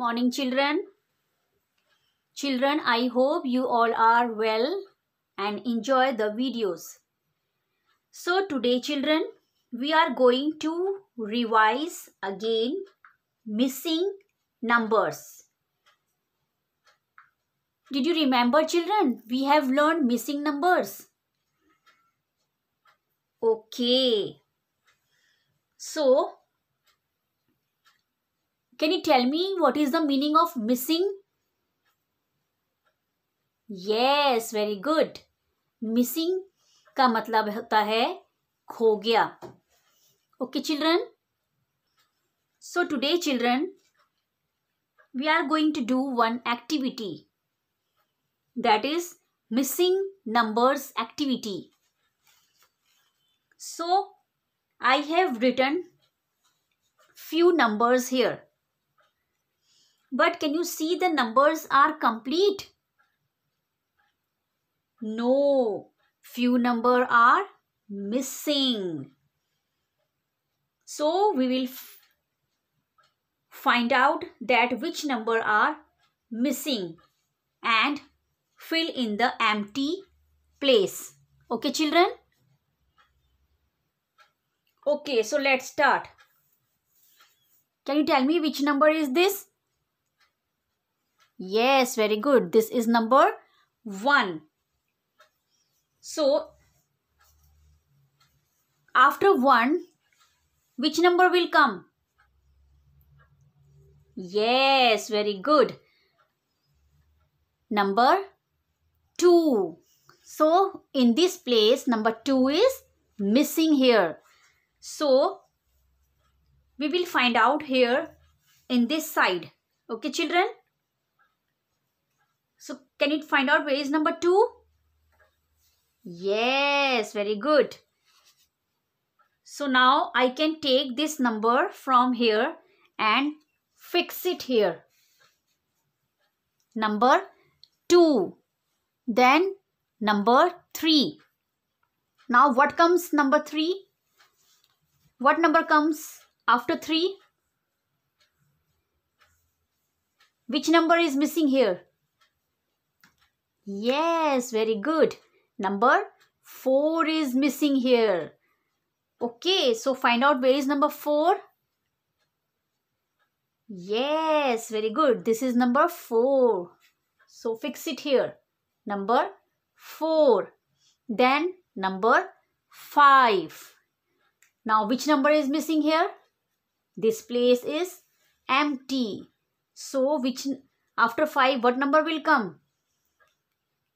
morning children children i hope you all are well and enjoy the videos so today children we are going to revise again missing numbers did you remember children we have learned missing numbers okay so can you tell me what is the meaning of missing? Yes, very good. Missing का मतलब होता है खो गया Okay, children. So today, children, we are going to do one activity that is missing numbers activity so i have written few numbers here but can you see the numbers are complete? No, few number are missing. So we will find out that which number are missing and fill in the empty place. Okay children? Okay, so let's start. Can you tell me which number is this? Yes, very good. This is number 1. So, after 1, which number will come? Yes, very good. Number 2. So, in this place, number 2 is missing here. So, we will find out here in this side. Okay, children? So can it find out where is number 2? Yes, very good. So now I can take this number from here and fix it here. Number 2. Then number 3. Now what comes number 3? What number comes after 3? Which number is missing here? Yes, very good. Number 4 is missing here. Okay, so find out where is number 4. Yes, very good. This is number 4. So fix it here. Number 4. Then number 5. Now which number is missing here? This place is empty. So which after 5 what number will come?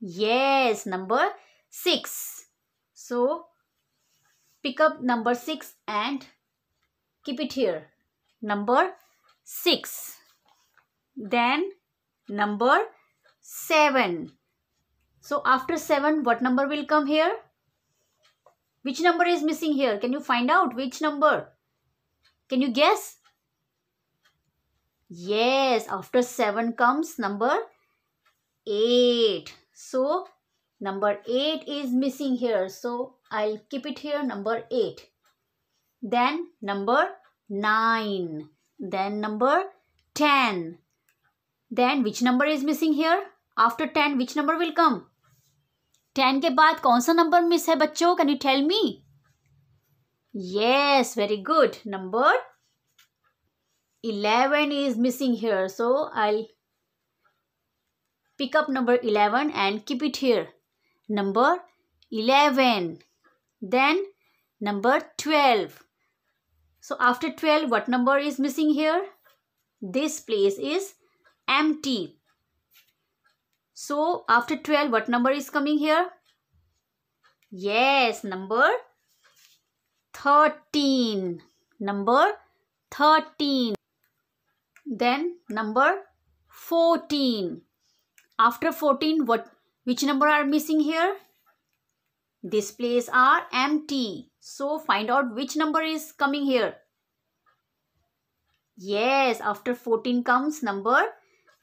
Yes, number 6. So, pick up number 6 and keep it here. Number 6. Then, number 7. So, after 7, what number will come here? Which number is missing here? Can you find out which number? Can you guess? Yes, after 7 comes number 8. So number 8 is missing here. So I'll keep it here number 8. Then number 9. Then number 10. Then which number is missing here? After 10 which number will come? 10 ke baad कौन सा number miss है बच्चों Can you tell me? yes very good number 11 is missing here so i'll Pick up number 11 and keep it here. Number 11. Then number 12. So after 12, what number is missing here? This place is empty. So after 12, what number is coming here? Yes, number 13. Number 13. Then number 14. After 14, what which number are missing here? This place are empty. So find out which number is coming here. Yes, after 14 comes number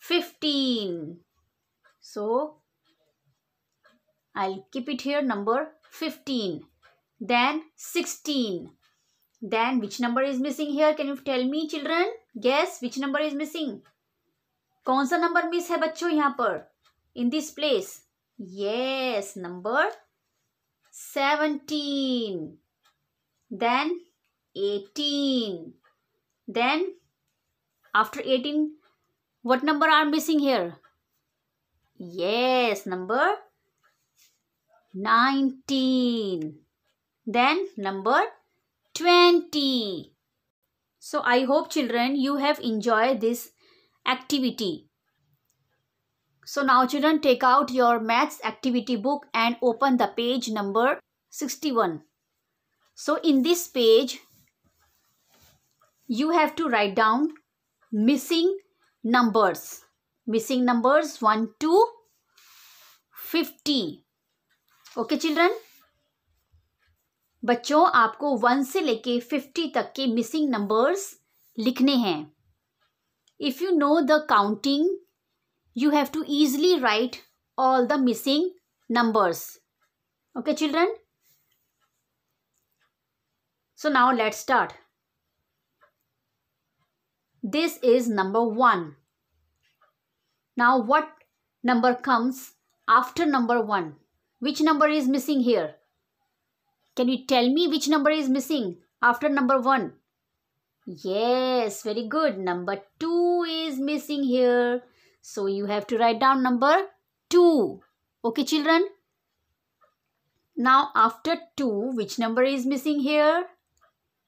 15. So I'll keep it here number 15. Then 16. Then which number is missing here? Can you tell me children? Guess which number is missing? कौन सा number miss है बच्चों यहाँ पर in this place yes number seventeen then eighteen then after 18 what number are missing here yes number 19 then number 20 so i hope children you have enjoyed this activity. So now children take out your maths activity book and open the page number 61. So in this page you have to write down missing numbers. Missing numbers 1 to 50. Okay children? बच्चों आपको one से लेके fifty तक के missing numbers लिखने हैं If you know the counting, you have to easily write all the missing numbers. Okay, children? So now let's start. This is number 1. Now what number comes after number 1? Which number is missing here? Can you tell me which number is missing after number 1? Yes, very good. Number 2 is missing here. So you have to write down number 2. Okay, children? Now after 2, which number is missing here?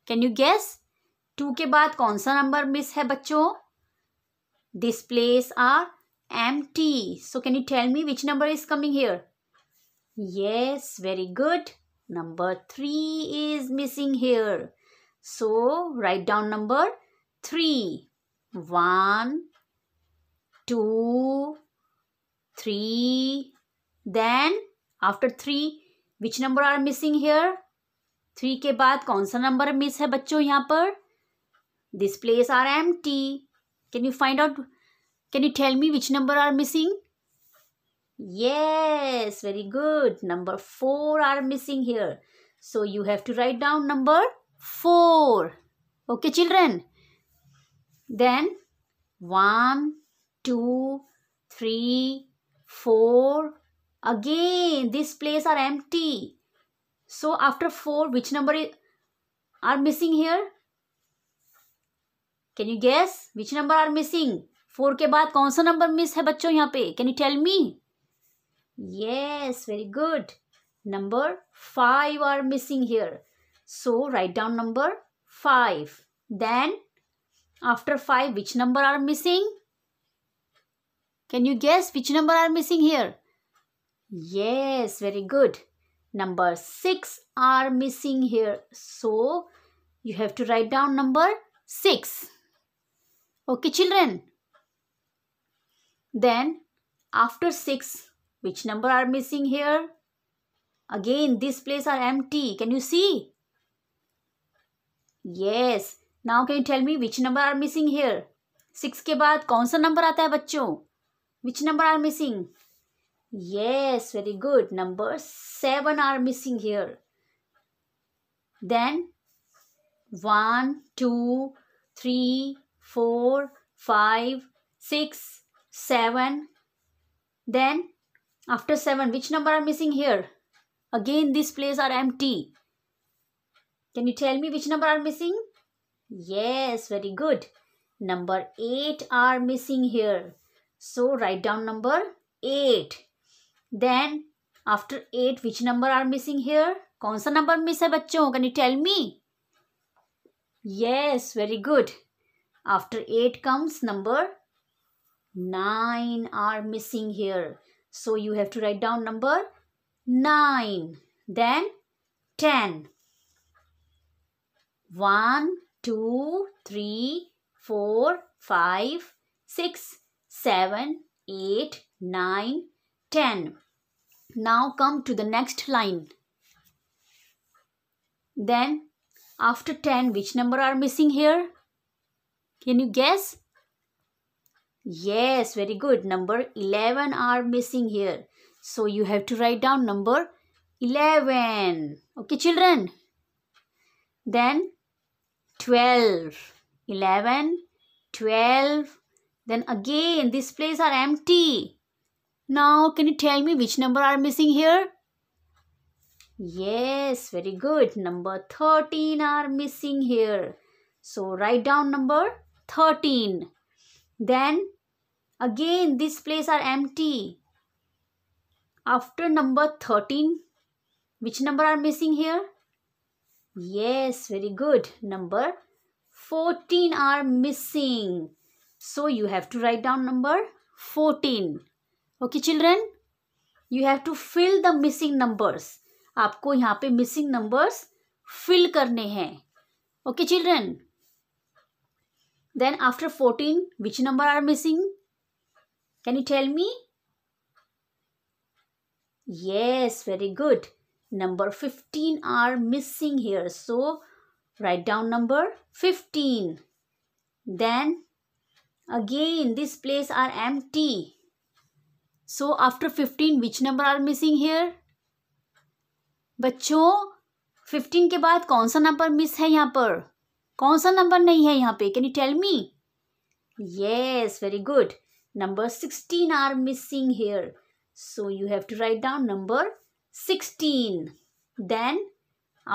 Can you guess? 2 ke baad konsa number miss hai, bacho? This place are empty. So can you tell me which number is coming here? Yes, very good. Number 3 is missing here. So write down number 3. 1, 2, 3. Then after 3 which number are missing here? 3 ke baad कौन number miss hai बच्चों यहाँ par? This place are empty. Can you find out? Can you tell me which number are missing? Yes, very good. Number 4 are missing here. So you have to write down number four. Okay, children. Then one, two, three, four. Again, this place are empty. So after four, which number is, are missing here? can you guess which number are missing four के बाद कौन सा number miss है बच्चों यहाँ पे can you tell me yes very good number five are missing here So write down number 5. Then after 5 which number are missing? Can you guess which number are missing here? Yes, very good. Number 6 are missing here. So you have to write down number 6. Okay children. Then after 6 which number are missing here? Again, these places are empty. Can you see? Yes. Now can you tell me which number are missing here? Six ke baad kaun sa number aata hai bachcho? Which number are missing? Yes, very good. Number seven are missing here. Then one, two, three, four, five, six, seven. Then after seven, which number are missing here? Again, these places are empty. Can you tell me which number are missing? Yes, very good. Number 8 are missing here. So write down number 8. Then after 8 which number are missing here? कौन number miss है बच्चों? Can you tell me? Yes, very good. After 8 comes number 9 are missing here. So you have to write down number 9. Then 10. 1, 2, 3, 4, 5, 6, 7, 8, 9, 10. Now come to the next line. Then after 10, which number are missing here? Can you guess? Yes, very good. Number 11 are missing here. So you have to write down number 11. Okay, children. Then 12 11 12 then again these places are empty now can you tell me which number are missing here yes very good number 13 are missing here so write down number 13 then again these places are empty after number 13 which number are missing here Yes, very good. Number 14 are missing. So you have to write down number 14. Okay children, you have to fill the missing numbers. आपको यहाँ पे missing numbers fill करने हैं. Okay children. Then after 14, which number are missing? Can you tell me? Yes, very good number 15 are missing here so write down number 15 then again this place are empty so after 15 which number are missing here bachcho 15 ke baad kaun sa number miss hai yahan par kaun sa number nahi hai yahan pe can you tell me yes very good number 16 are missing here so you have to write down number 16 then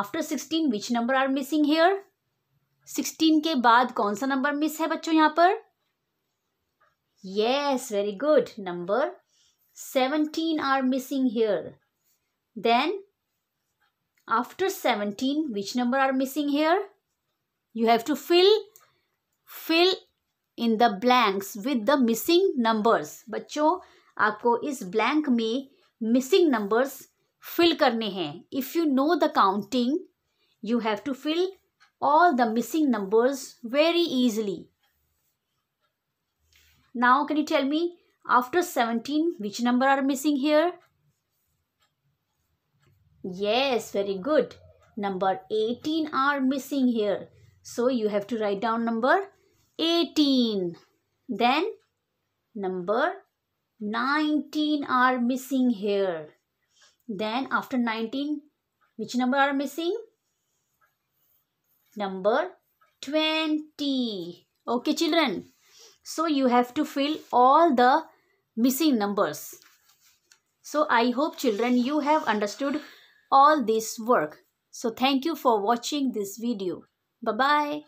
after sixteen which number are missing here sixteen के बाद कौन सा number miss है बच्चों यहाँ पर yes very good number seventeen are missing here then after seventeen which number are missing here you have to fill fill in the blanks with the missing numbers बच्चों आपको इस ब्लैंक में missing numbers fill करने हैं if you know the counting you have to fill all the missing numbers very easily now can you tell me after seventeen which number are missing here yes very good number eighteen are missing here so you have to write down number eighteen then number nineteen are missing here Then after 19, which number are missing? Number 20. Okay children. So you have to fill all the missing numbers. So I hope children you have understood all this work. So thank you for watching this video. Bye-bye.